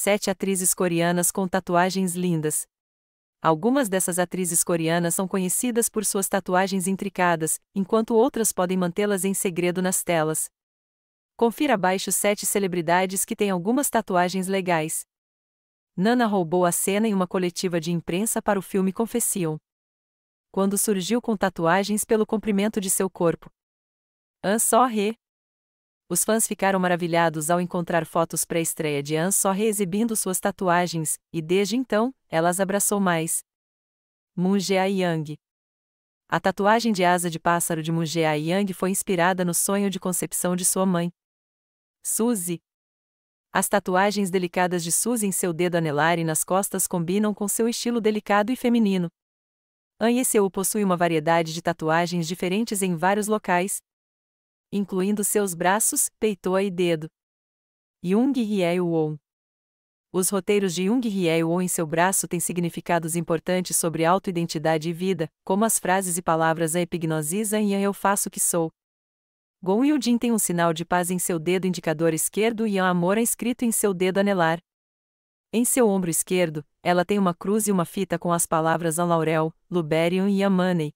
sete atrizes coreanas com tatuagens lindas. Algumas dessas atrizes coreanas são conhecidas por suas tatuagens intricadas, enquanto outras podem mantê-las em segredo nas telas. Confira abaixo sete celebridades que têm algumas tatuagens legais. Nana roubou a cena em uma coletiva de imprensa para o filme Confession. Quando surgiu com tatuagens pelo comprimento de seu corpo. An Só Re, os fãs ficaram maravilhados ao encontrar fotos pré-estreia de Anne só reexibindo suas tatuagens, e desde então, elas abraçou mais. Moon Jae-young A tatuagem de asa de pássaro de Moon Jae-young foi inspirada no sonho de concepção de sua mãe. Suzy, as tatuagens delicadas de Suzy em seu dedo anelar e nas costas combinam com seu estilo delicado e feminino. Anne Seu possui uma variedade de tatuagens diferentes em vários locais, incluindo seus braços, peito e dedo. Jung Hyeol. Os roteiros de Jung Hyeol em seu braço têm significados importantes sobre autoidentidade e vida, como as frases e palavras a epignosis e eu faço o que sou. Gon Yudin tem um sinal de paz em seu dedo indicador esquerdo e a amor escrito em seu dedo anelar. Em seu ombro esquerdo, ela tem uma cruz e uma fita com as palavras a laurel, luberium e amanei.